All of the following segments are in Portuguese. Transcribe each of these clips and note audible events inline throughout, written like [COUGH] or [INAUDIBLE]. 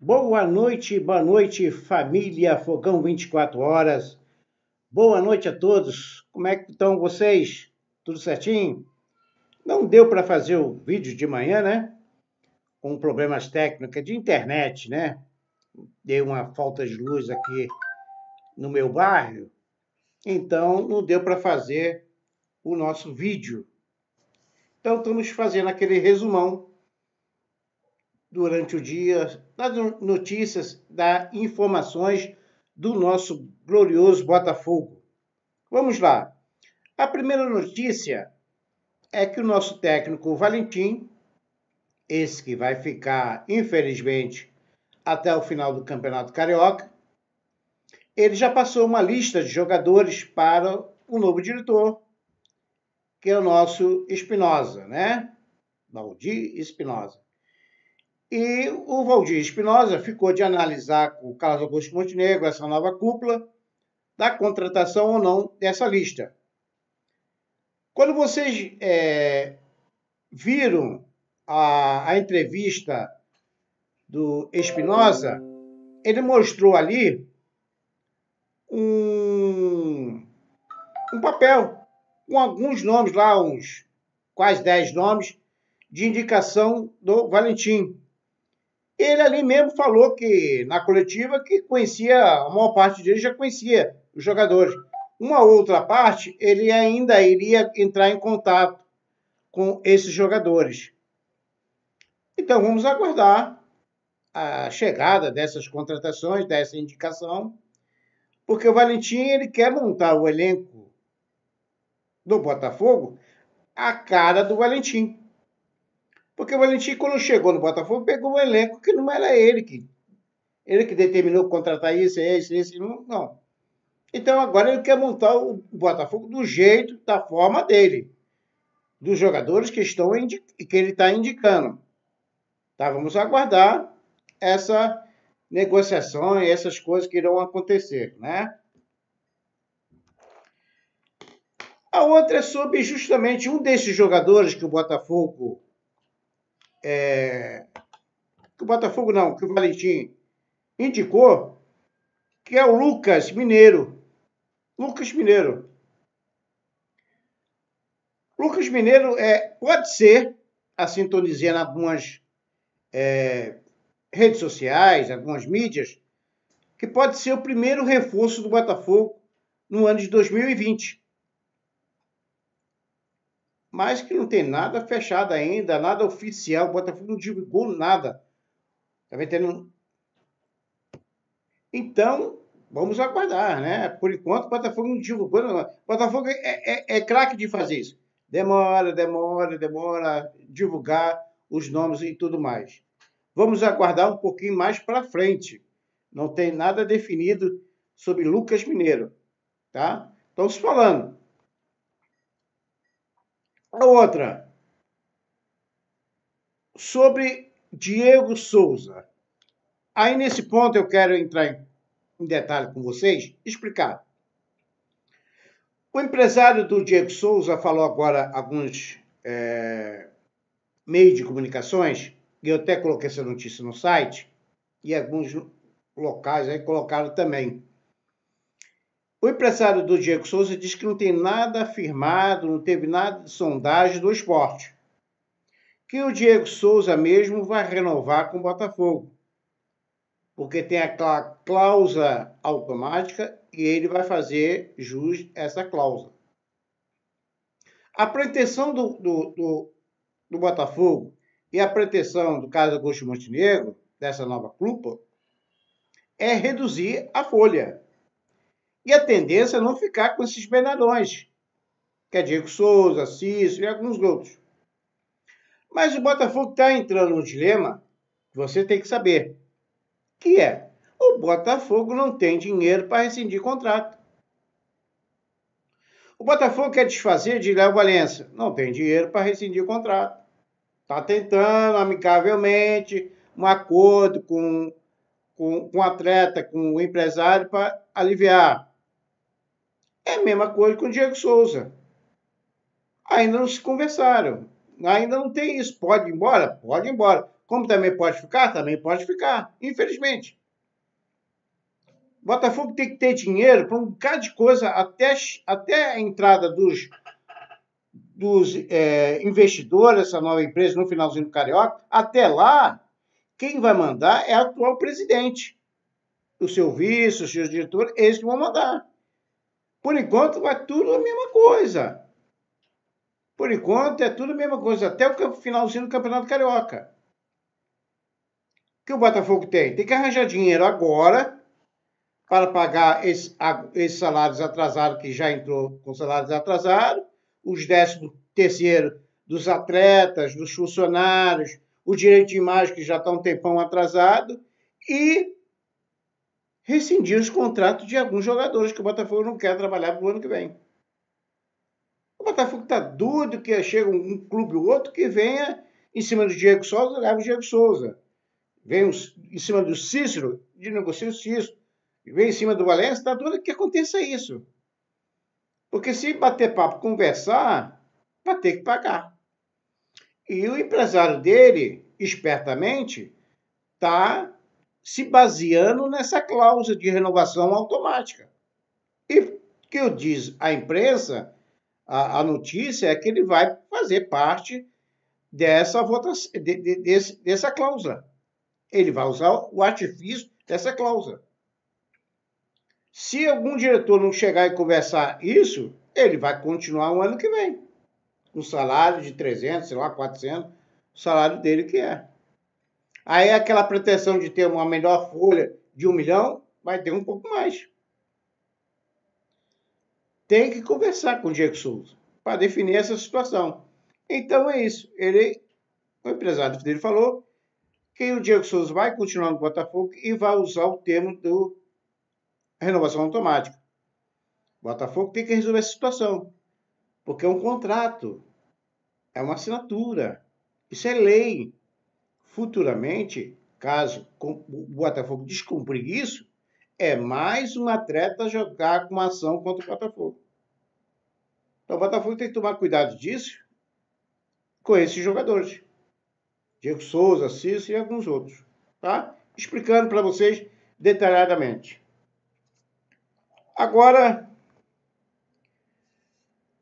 Boa noite, boa noite, família Fogão 24 Horas. Boa noite a todos. Como é que estão vocês? Tudo certinho? Não deu para fazer o vídeo de manhã, né? Com problemas técnicos de internet, né? Deu uma falta de luz aqui no meu bairro. Então, não deu para fazer o nosso vídeo. Então, estamos fazendo aquele resumão durante o dia das notícias, das informações do nosso glorioso Botafogo. Vamos lá. A primeira notícia é que o nosso técnico Valentim, esse que vai ficar, infelizmente, até o final do Campeonato Carioca, ele já passou uma lista de jogadores para o novo diretor, que é o nosso Espinosa, né? Valdir Espinosa. E o Valdir Espinosa ficou de analisar com o Carlos Augusto Montenegro essa nova cúpula da contratação ou não dessa lista. Quando vocês é, viram a, a entrevista do Espinosa, ele mostrou ali um, um papel com alguns nomes lá, uns quase 10 nomes, de indicação do Valentim. Ele ali mesmo falou que na coletiva que conhecia, a maior parte dele já conhecia os jogadores. Uma outra parte, ele ainda iria entrar em contato com esses jogadores. Então vamos aguardar a chegada dessas contratações, dessa indicação, porque o Valentim ele quer montar o elenco do Botafogo a cara do Valentim. Porque o Valentim, quando chegou no Botafogo, pegou um elenco que não era ele que. Ele que determinou contratar isso, esse, esse, não. não. Então agora ele quer montar o Botafogo do jeito, da forma dele. Dos jogadores que, estão que ele está indicando. Tá, vamos aguardar essa negociação e essas coisas que irão acontecer, né? A outra é sobre justamente um desses jogadores que o Botafogo é, que o Botafogo não, que o Valentim indicou, que é o Lucas Mineiro. Lucas Mineiro. Lucas Mineiro é, pode ser, assim sintonizar em algumas é, redes sociais, algumas mídias, que pode ser o primeiro reforço do Botafogo no ano de 2020 mas que não tem nada fechado ainda, nada oficial. O Botafogo não divulgou nada. Tá vendo? Então, vamos aguardar, né? Por enquanto, o Botafogo não divulgou nada. O Botafogo é, é, é craque de fazer isso. Demora, demora, demora divulgar os nomes e tudo mais. Vamos aguardar um pouquinho mais para frente. Não tem nada definido sobre Lucas Mineiro, tá? Estamos falando. A outra, sobre Diego Souza. Aí nesse ponto eu quero entrar em, detalhe com vocês, explicar. O empresário do Diego Souza falou agora alguns é, meios de comunicações, e eu até coloquei essa notícia no site, e alguns locais aí colocaram também. O empresário do Diego Souza diz que não tem nada afirmado, não teve nada de sondagem do esporte. Que o Diego Souza mesmo vai renovar com o Botafogo. Porque tem aquela cláusula automática e ele vai fazer jus essa cláusula. A pretensão do, do, do, do Botafogo e a pretensão do caso Augusto Montenegro, dessa nova clupa é reduzir a folha e a tendência é não ficar com esses medalhões, que é Diego Souza, Cício e alguns outros. Mas o Botafogo está entrando num dilema que você tem que saber, que é o Botafogo não tem dinheiro para rescindir contrato. O Botafogo quer desfazer de Léo Valença, não tem dinheiro para rescindir contrato. Está tentando amicavelmente um acordo com, com, com o atleta, com o empresário para aliviar. É a mesma coisa com o Diego Souza. Ainda não se conversaram. Ainda não tem isso. Pode ir embora? Pode ir embora. Como também pode ficar? Também pode ficar, infelizmente. Botafogo tem que ter dinheiro para um bocado de coisa até, até a entrada dos, dos é, investidores, essa nova empresa no finalzinho do Carioca. Até lá, quem vai mandar é o atual presidente. O seu vice, o seu diretor, eles que vão mandar. Por enquanto, vai é tudo a mesma coisa. Por enquanto, é tudo a mesma coisa. Até o finalzinho do Campeonato Carioca. O que o Botafogo tem? Tem que arranjar dinheiro agora para pagar esses esse salários atrasados, que já entrou com salários atrasados, os décimo terceiro dos atletas, dos funcionários, o direito de imagem que já está um tempão atrasado e rescindir os contratos de alguns jogadores que o Botafogo não quer trabalhar para o ano que vem. O Botafogo está doido que chega um clube ou outro que venha em cima do Diego Souza, leva o Diego Souza. Vem em cima do Cícero, de negocia o Cícero. Vem em cima do Valença, está doido que aconteça isso. Porque se bater papo, conversar, vai ter que pagar. E o empresário dele, espertamente, está se baseando nessa cláusula de renovação automática. E que eu diz a imprensa, a, a, notícia é que ele vai fazer parte dessa votação, de, de, dessa cláusula. Ele vai usar o artifício dessa cláusula. Se algum diretor não chegar e conversar isso, ele vai continuar o ano que vem. Um salário de 300, sei lá, 400, o salário dele que é. Aí é aquela pretensão de ter uma melhor folha de um milhão vai ter um pouco mais. Tem que conversar com o Diego Souza para definir essa situação. Então é isso. Ele, o empresário dele falou que o Diego Souza vai continuar no Botafogo e vai usar o termo do renovação automática. O Botafogo tem que resolver essa situação, porque é um contrato, é uma assinatura, isso é lei futuramente, caso o Botafogo descumprir isso, é mais um atleta jogar com uma ação contra o Botafogo. Então o Botafogo tem que tomar cuidado disso com esses jogadores. Diego Souza, Cícero e alguns outros. Tá? Explicando para vocês detalhadamente. Agora,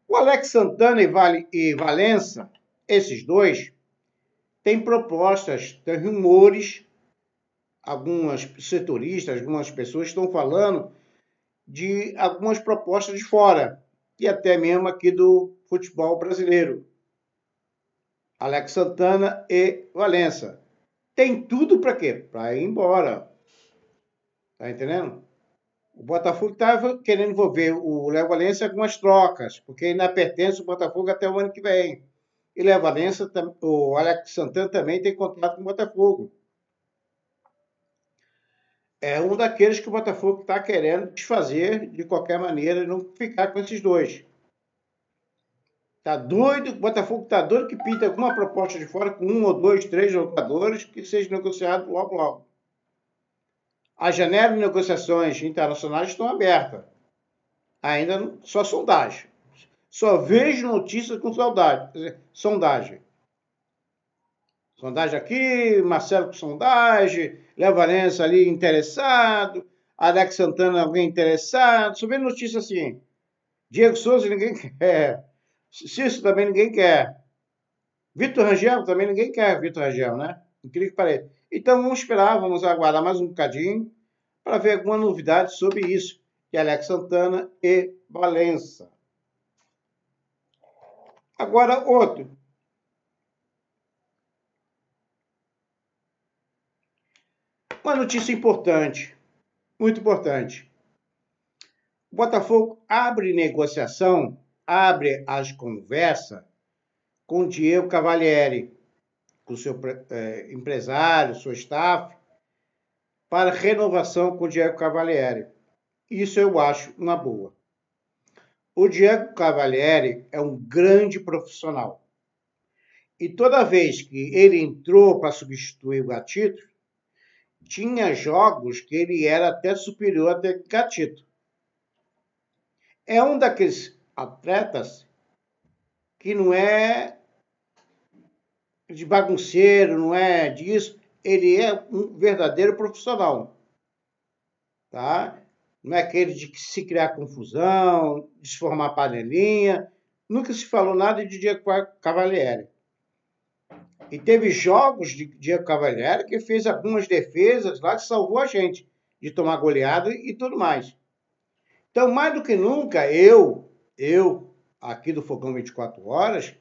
o Alex Santana e, vale, e Valença, esses dois, tem propostas, tem rumores. Algumas setoristas, algumas pessoas estão falando de algumas propostas de fora e até mesmo aqui do futebol brasileiro. Alex Santana e Valença. Tem tudo para quê? Para ir embora. Tá entendendo? O Botafogo estava tá querendo envolver o Léo Valença em algumas trocas, porque ainda pertence o Botafogo até o ano que vem e leva o Alex Santana também tem contrato com o Botafogo. É um daqueles que o Botafogo está querendo desfazer de qualquer maneira e não ficar com esses dois. Tá doido, o Botafogo tá doido que pinta alguma proposta de fora com um ou dois, três jogadores que seja negociado logo logo. As janelas de negociações internacionais estão abertas. Ainda só sondagem. Só vejo notícias com saudade, sondagem. Sondagem aqui, Marcelo com sondagem, Léo Valença ali interessado, Alex Santana alguém interessado, só vejo notícia assim. Diego Souza ninguém [LAUGHS] quer. Cício também ninguém quer. Vitor Rangel também ninguém quer, Vitor Rangel, né? Incrível que pareça. Então vamos esperar, vamos aguardar mais um bocadinho para ver alguma novidade sobre isso, que é Alex Santana e Valença. Agora, outro. Uma notícia importante, muito importante. O Botafogo abre negociação, abre as conversas com Diego Cavalieri, com seu é, empresário, seu staff, para renovação com Diego Cavalieri. Isso eu acho uma boa. O Diego Cavalieri é um grande profissional. E toda vez que ele entrou para substituir o Gatito, tinha jogos que ele era até superior ao Gatito. É um daqueles atletas que não é de bagunceiro, não é disso. Ele é um verdadeiro profissional. Tá? não é aquele de se criar confusão, de se formar panelinha. Nunca se falou nada de Diego Cavalieri. E teve jogos de Diego Cavalieri que fez algumas defesas lá que salvou a gente de tomar goleada e tudo mais. Então, mais do que nunca, eu, eu, aqui do Fogão 24 Horas,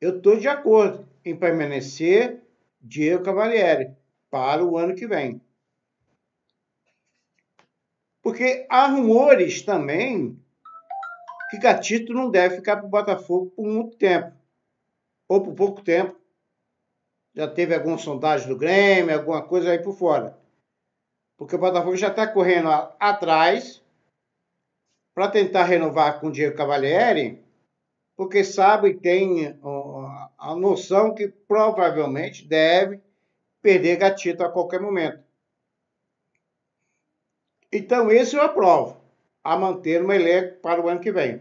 eu estou de acordo em permanecer Diego Cavalieri para o ano que vem. Porque há rumores também que Gatito não deve ficar para o Botafogo por muito tempo ou por pouco tempo. Já teve alguma sondagem do Grêmio, alguma coisa aí por fora. Porque o Botafogo já está correndo atrás para tentar renovar com o Diego Cavalieri, porque sabe e tem a noção que provavelmente deve perder Gatito a qualquer momento. Então, esse eu aprovo, a manter uma elenco para o ano que vem.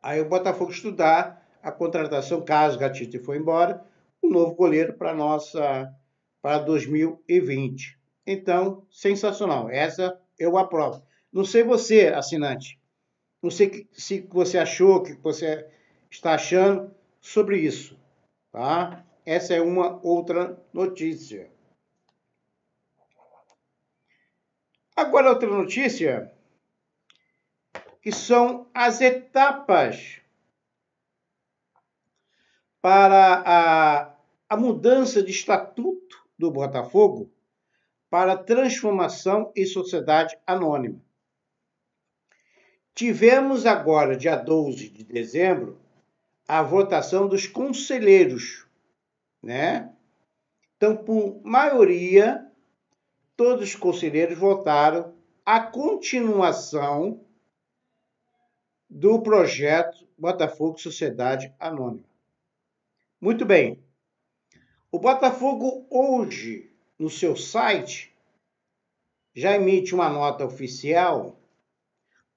Aí o Botafogo estudar a contratação, caso Gatito foi embora, um novo goleiro para nossa para 2020. Então, sensacional. Essa eu aprovo. Não sei você, assinante. Não sei se você achou, o que você está achando sobre isso, tá? Essa é uma outra notícia. Agora, outra notícia, que são as etapas para a, a mudança de estatuto do Botafogo para transformação em sociedade anônima. Tivemos agora, dia 12 de dezembro, a votação dos conselheiros, né? Então, por maioria, todos os conselheiros votaram a continuação do projeto Botafogo Sociedade Anônima. Muito bem. O Botafogo hoje, no seu site, já emite uma nota oficial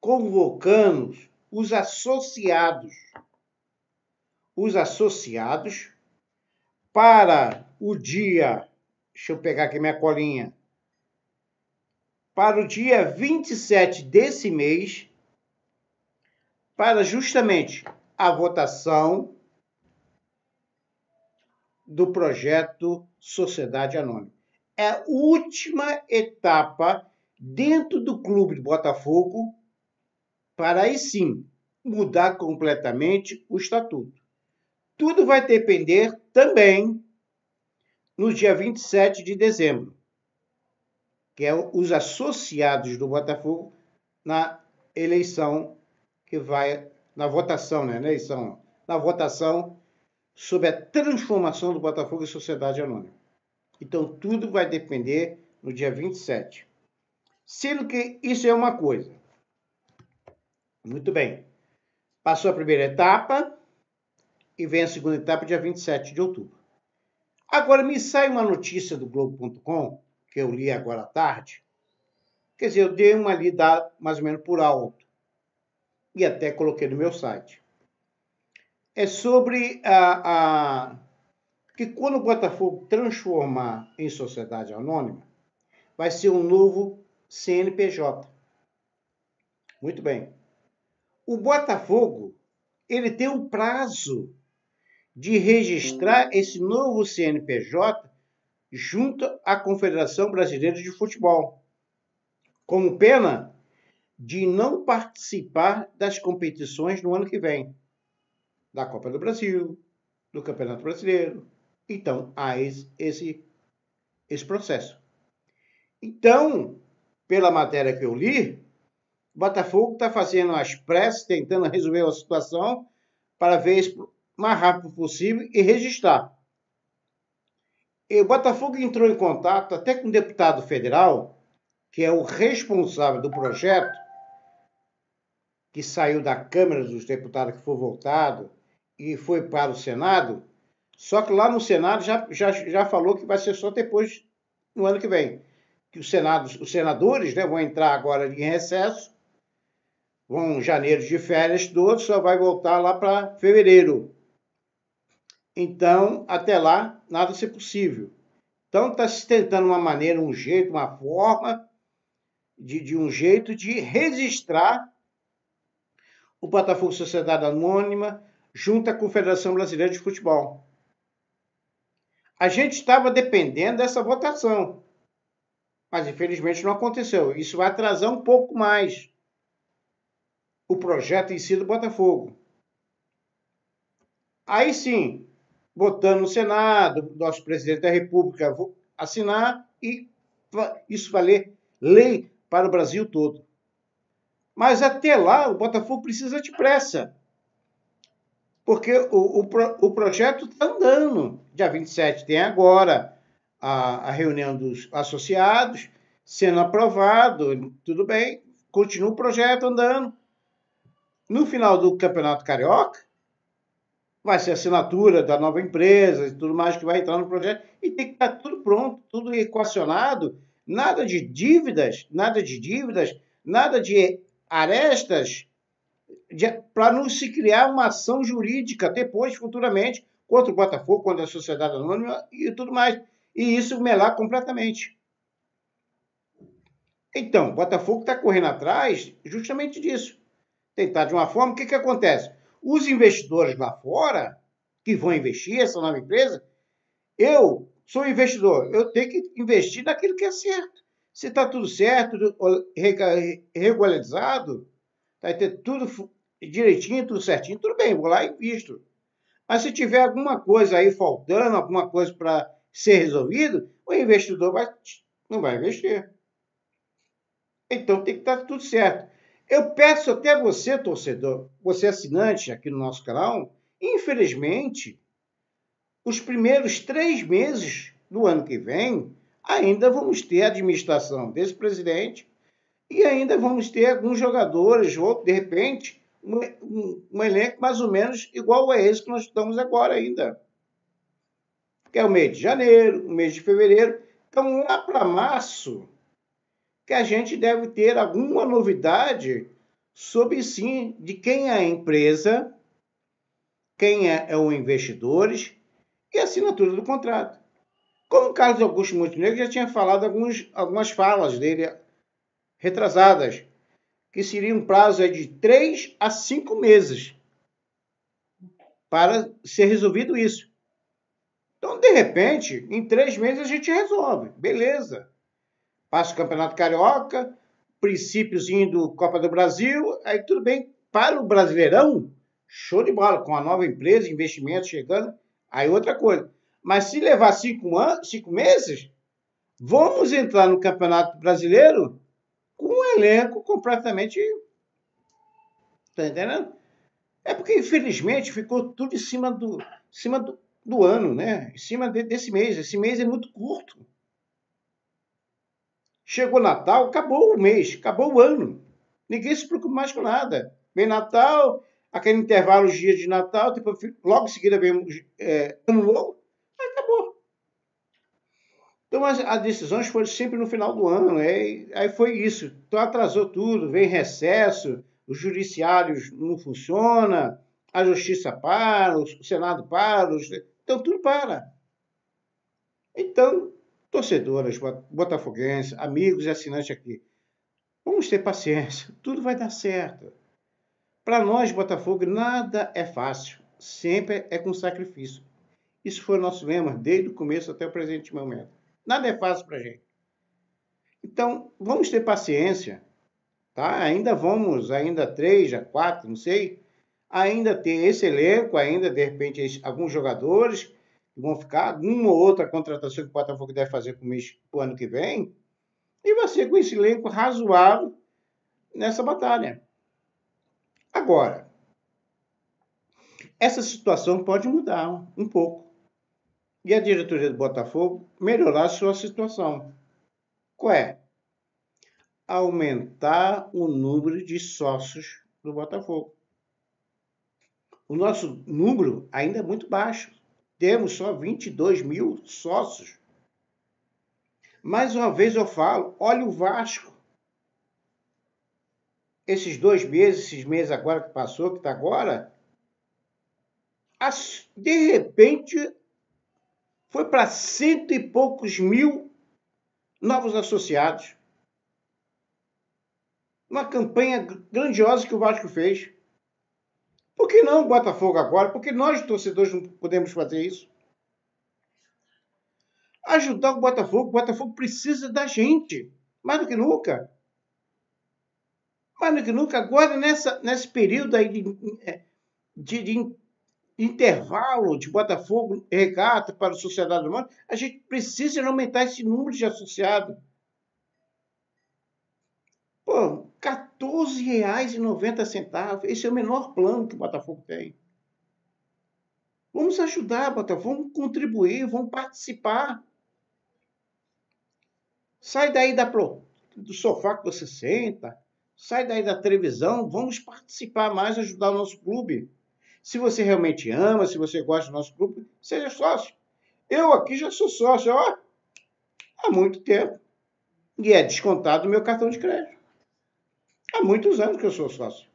convocando os associados, os associados para o dia, deixa eu pegar aqui minha colinha, para o dia 27 desse mês, para justamente a votação do projeto Sociedade Anônima. É a última etapa dentro do clube de Botafogo para aí sim mudar completamente o estatuto. Tudo vai depender também no dia 27 de dezembro que é os associados do Botafogo na eleição que vai na votação, né? Na eleição, na votação sobre a transformação do Botafogo em sociedade anônima. Então tudo vai depender no dia 27. Sendo que isso é uma coisa. Muito bem. Passou a primeira etapa e vem a segunda etapa dia 27 de outubro. Agora me sai uma notícia do Globo.com que eu li agora à tarde, quer dizer, eu dei uma lida mais ou menos por alto e até coloquei no meu site. É sobre a, a que quando o Botafogo transformar em sociedade anônima, vai ser um novo CNPJ. Muito bem. O Botafogo, ele tem um prazo de registrar esse novo CNPJ junto à Confederação Brasileira de Futebol, como pena de não participar das competições no ano que vem, da Copa do Brasil, do Campeonato Brasileiro. Então, há esse, esse, processo. Então, pela matéria que eu li, Botafogo está fazendo as pressas, tentando resolver a situação para ver o mais rápido possível e registrar. E o Botafogo entrou em contato até com o deputado federal, que é o responsável do projeto, que saiu da Câmara dos Deputados, que foi voltado e foi para o Senado. Só que lá no Senado já, já, já falou que vai ser só depois, no ano que vem. Que os, senados, os senadores né, vão entrar agora em recesso, vão em janeiro de férias todos, só vai voltar lá para fevereiro. Então, até lá, nada ser possível. Então, está se tentando uma maneira, um jeito, uma forma, de, de um jeito de registrar o Botafogo Sociedade Anônima junto à Confederação Brasileira de Futebol. A gente estava dependendo dessa votação, mas infelizmente não aconteceu. Isso vai atrasar um pouco mais o projeto em si do Botafogo. Aí sim, votando no Senado, nosso presidente da República assinar e isso valer lei para o Brasil todo. Mas até lá, o Botafogo precisa de pressa. Porque o, o, o projeto está andando. Dia 27 tem agora a, a reunião dos associados, sendo aprovado, tudo bem, continua o projeto andando. No final do Campeonato Carioca, vai ser assinatura da nova empresa e tudo mais que vai entrar no projeto, e tem que estar tá tudo pronto, tudo equacionado, nada de dívidas, nada de dívidas, nada de arestas, para não se criar uma ação jurídica depois, futuramente, contra o Botafogo, contra a sociedade anônima e tudo mais. E isso melar completamente. Então, o Botafogo está correndo atrás justamente disso. Tentar de uma forma, o que, que acontece? Os investidores lá fora, que vão investir essa nova empresa, eu sou investidor, eu tenho que investir naquilo que é certo. Se está tudo certo, regularizado, vai tá ter tudo direitinho, tudo certinho, tudo bem, vou lá e invisto. Mas se tiver alguma coisa aí faltando, alguma coisa para ser resolvido, o investidor vai, não vai investir. Então tem que estar tá tudo certo. Eu peço até você, torcedor, você assinante aqui no nosso canal, infelizmente, os primeiros três meses do ano que vem, ainda vamos ter a administração desse presidente e ainda vamos ter alguns jogadores, ou de repente, um, um, um elenco mais ou menos igual a esse que nós estamos agora ainda. Que é o mês de janeiro, o mês de fevereiro. Então, lá para março, que a gente deve ter alguma novidade sobre sim de quem é a empresa, quem é, é o investidores e a assinatura do contrato. Como Carlos Augusto Montenegro já tinha falado alguns, algumas falas dele retrasadas, que seria um prazo de três a cinco meses para ser resolvido isso. Então, de repente, em três meses a gente resolve. Beleza passa o Campeonato Carioca, princípiozinho do Copa do Brasil, aí tudo bem. Para o Brasileirão, show de bola, com a nova empresa, investimento chegando, aí outra coisa. Mas se levar cinco, anos, cinco meses, vamos entrar no Campeonato Brasileiro com um elenco completamente. Tá entendendo? É porque, infelizmente, ficou tudo em cima do, em cima do, do ano, né? Em cima de, desse mês. Esse mês é muito curto. Chegou Natal, acabou o mês, acabou o ano. Ninguém se preocupa mais com nada. Vem Natal, aquele intervalo, os dias de Natal, depois, tipo, logo em seguida vem é, Ano Novo, acabou. Então as, as, decisões foram sempre no final do ano. Aí, é, aí foi isso. Então atrasou tudo, vem recesso, os judiciários não funciona, a justiça para, o Senado para, então tudo para. Então, torcedoras botafoguenses, amigos e assinantes aqui. Vamos ter paciência, [LAUGHS] tudo vai dar certo. Para nós, Botafogo, nada é fácil, sempre é com sacrifício. Isso foi o nosso lema desde o começo até o presente momento. Nada é fácil para a gente. Então, vamos ter paciência, tá? Ainda vamos, ainda três, já quatro, não sei. Ainda tem esse elenco, ainda de repente alguns jogadores que vão ficar, alguma outra contratação que o Botafogo deve fazer para o ano que vem, e vai ser com esse elenco razoável nessa batalha. Agora, essa situação pode mudar um pouco. E a diretoria do Botafogo melhorar a sua situação. Qual é? Aumentar o número de sócios do Botafogo. O nosso número ainda é muito baixo temos só 22 mil sócios. Mais uma vez eu falo, olha o Vasco. Esses dois meses, esses meses agora que passou, que está agora, de repente foi para cento e poucos mil novos associados. Uma campanha grandiosa que o Vasco fez. Por que não Botafogo agora? Porque nós, torcedores, não podemos fazer isso? Ajudar o Botafogo. O Botafogo precisa da gente. Mais do que nunca. Mais do que nunca. Agora, nessa, nesse período aí de, é, de, de intervalo de Botafogo regata para a sociedade do Mundo, a gente precisa aumentar esse número de associados. Pô, R$ 14,90. Esse é o menor plano que o Botafogo tem. Vamos ajudar, Botafogo, vamos contribuir, vamos participar. Sai daí da pro, do sofá que você senta, sai daí da televisão, vamos participar mais, ajudar o nosso clube. Se você realmente ama, se você gosta do nosso clube, seja sócio. Eu aqui já sou sócio, ó, há muito tempo. E é descontado o meu cartão de crédito. Há muitos anos que eu sou sócio.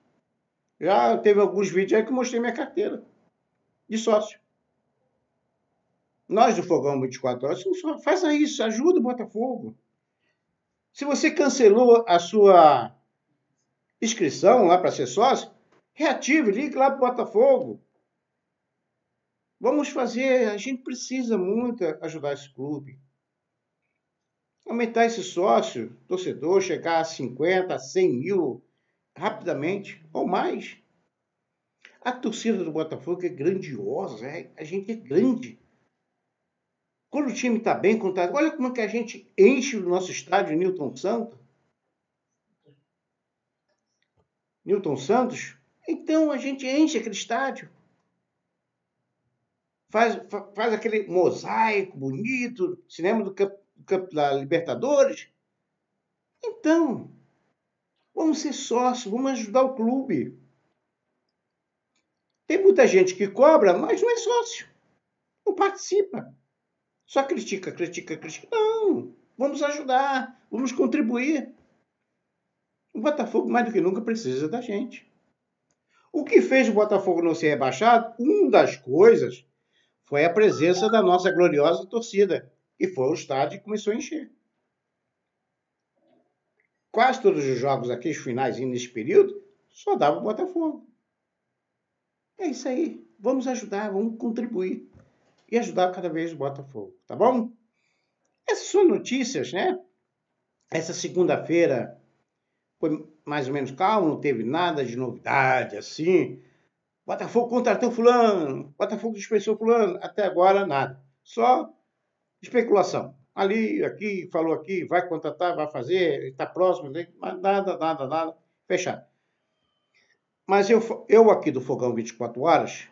Já teve alguns vídeos aí que eu mostrei minha carteira de sócio. Nós do Fogão 24 Horas somos sócios. Faça isso, ajuda o Botafogo. Se você cancelou a sua inscrição lá para ser sócio, reative, ligue lá para o Botafogo. Vamos fazer, a gente precisa muito ajudar esse clube aumentar esse sócio, torcedor, chegar a 50, 100 mil rapidamente ou mais. A torcida do Botafogo é grandiosa, é, a gente é grande. Quando o time está bem contado, olha como é que a gente enche o nosso estádio Newton Santos. Newton Santos, então a gente enche aquele estádio. Faz, faz aquele mosaico bonito, cinema do, da Libertadores? Então, vamos ser sócios, vamos ajudar o clube. Tem muita gente que cobra, mas não é sócio. Não participa. Só critica, critica, critica. Não, vamos ajudar, vamos contribuir. O Botafogo mais do que nunca precisa da gente. O que fez o Botafogo não ser rebaixado, uma das coisas, foi a presença da nossa gloriosa torcida. E foi ao estádio e começou a encher. Quase todos os jogos aqui, os finais nesse período, só dava o Botafogo. É isso aí. Vamos ajudar, vamos contribuir. E ajudar cada vez o Botafogo, tá bom? Essas são notícias, né? Essa segunda-feira foi mais ou menos calmo, não teve nada de novidade assim. Botafogo contratou fulano, Botafogo dispensou fulano, até agora nada. Só especulação. Ali, aqui, falou aqui, vai contratar, vai fazer, está próximo, né? mas nada, nada, nada, fechado. Mas eu, eu aqui do Fogão 24 Horas,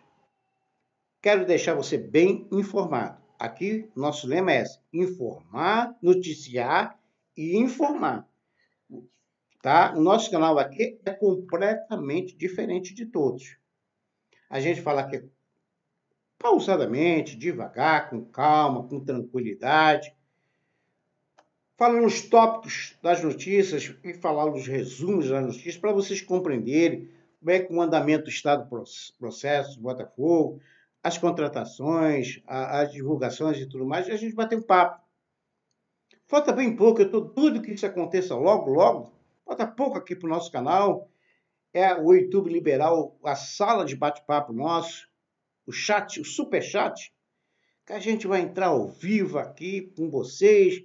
quero deixar você bem informado. Aqui, nosso lema é esse, informar, noticiar e informar. Tá? O nosso canal aqui é completamente diferente de todos. A gente fala que é pausadamente, devagar, com calma, com tranquilidade, falando os tópicos das notícias e falar os resumos das notícias para vocês compreenderem como é que o andamento do Estado processo, Botafogo, as contratações, a, as divulgações e tudo mais, e a gente bater um papo. Falta bem pouco, eu estou tudo que isso aconteça logo, logo. Falta pouco aqui para o nosso canal. É o YouTube Liberal, a sala de bate-papo nosso o chat, o super chat, que a gente vai entrar ao vivo aqui com vocês,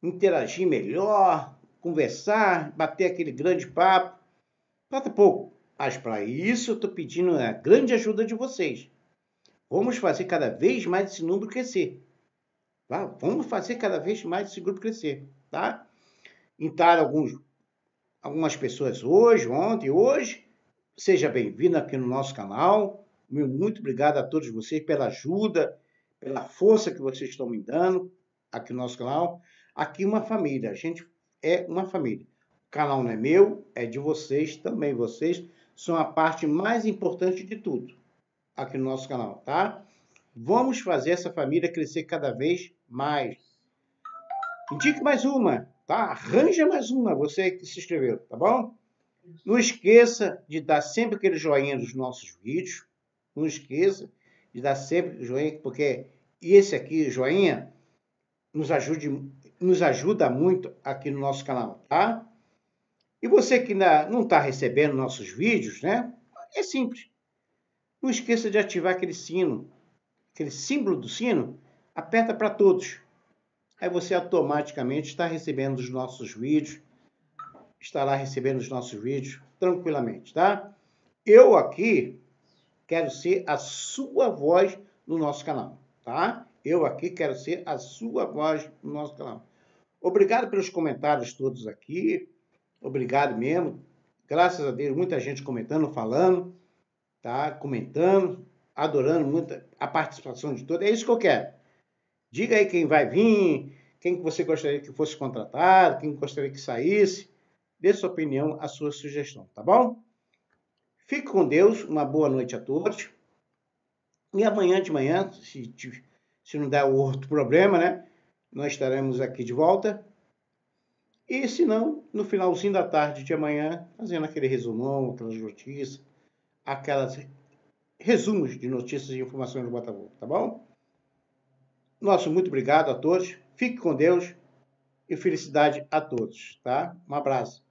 interagir melhor, conversar, bater aquele grande papo. Falta pouco, mas para isso eu estou pedindo a grande ajuda de vocês. Vamos fazer cada vez mais esse número crescer. Tá? Vamos fazer cada vez mais esse grupo crescer, tá? Entrar alguns, algumas pessoas hoje, ontem, hoje. Seja bem-vindo aqui no nosso canal. Meu muito obrigado a todos vocês pela ajuda, pela força que vocês estão me dando aqui no nosso canal. Aqui uma família, a gente é uma família. O canal não é meu, é de vocês também. Vocês são a parte mais importante de tudo aqui no nosso canal, tá? Vamos fazer essa família crescer cada vez mais. Indique mais uma, tá? Arranja mais uma, você que se inscreveu, tá bom? Não esqueça de dar sempre aquele joinha nos nossos vídeos não esqueça de dar sempre o joinha, porque esse aqui, joinha, nos, ajude, nos ajuda muito aqui no nosso canal, tá? E você que ainda não está recebendo nossos vídeos, né? É simples. Não esqueça de ativar aquele sino, aquele símbolo do sino, aperta para todos. Aí você automaticamente está recebendo os nossos vídeos, estará recebendo os nossos vídeos tranquilamente, tá? Eu aqui quero ser a sua voz no nosso canal, tá? Eu aqui quero ser a sua voz no nosso canal. Obrigado pelos comentários todos aqui. Obrigado mesmo. Graças a Deus, muita gente comentando, falando, tá? Comentando, adorando muita a participação de todos. É isso que eu quero. Diga aí quem vai vir, quem que você gostaria que fosse contratado, quem gostaria que saísse. Dê sua opinião, a sua sugestão, tá bom? Fique com Deus, uma boa noite a todos. E amanhã de manhã, se, se não der outro problema, né? Nós estaremos aqui de volta. E se não, no finalzinho da tarde de amanhã, fazendo aquele resumão, aquelas notícias, aquelas resumos de notícias e informações do Botafogo, tá bom? Nosso muito obrigado a todos. Fique com Deus e felicidade a todos, tá? Um abraço.